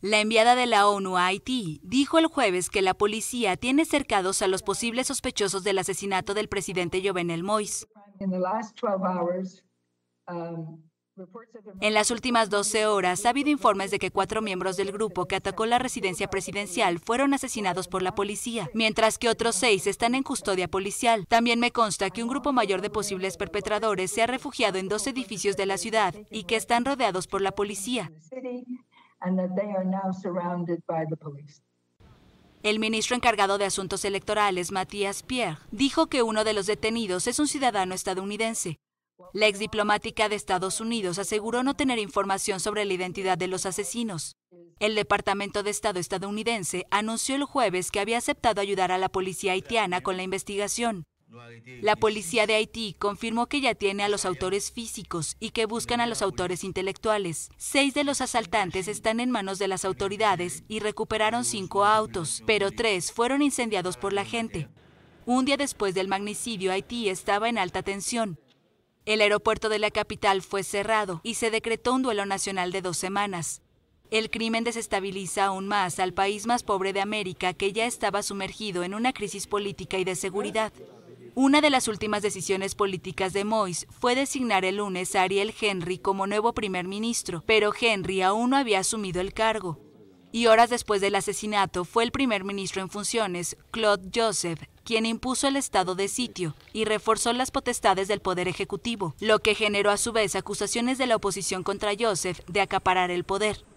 La enviada de la ONU a Haití dijo el jueves que la policía tiene cercados a los posibles sospechosos del asesinato del presidente Jovenel Moïse. En las últimas 12 horas ha habido informes de que cuatro miembros del grupo que atacó la residencia presidencial fueron asesinados por la policía, mientras que otros seis están en custodia policial. También me consta que un grupo mayor de posibles perpetradores se ha refugiado en dos edificios de la ciudad y que están rodeados por la policía. El ministro encargado de asuntos electorales, Matías Pierre, dijo que uno de los detenidos es un ciudadano estadounidense. La ex diplomática de Estados Unidos aseguró no tener información sobre la identidad de los asesinos. El Departamento de Estado estadounidense anunció el jueves que había aceptado ayudar a la policía haitiana con la investigación. La policía de Haití confirmó que ya tiene a los autores físicos y que buscan a los autores intelectuales. Seis de los asaltantes están en manos de las autoridades y recuperaron cinco autos, pero tres fueron incendiados por la gente. Un día después del magnicidio, Haití estaba en alta tensión. El aeropuerto de la capital fue cerrado y se decretó un duelo nacional de dos semanas. El crimen desestabiliza aún más al país más pobre de América que ya estaba sumergido en una crisis política y de seguridad. Una de las últimas decisiones políticas de Mois fue designar el lunes a Ariel Henry como nuevo primer ministro, pero Henry aún no había asumido el cargo. Y horas después del asesinato fue el primer ministro en funciones, Claude Joseph, quien impuso el estado de sitio y reforzó las potestades del Poder Ejecutivo, lo que generó a su vez acusaciones de la oposición contra Joseph de acaparar el poder.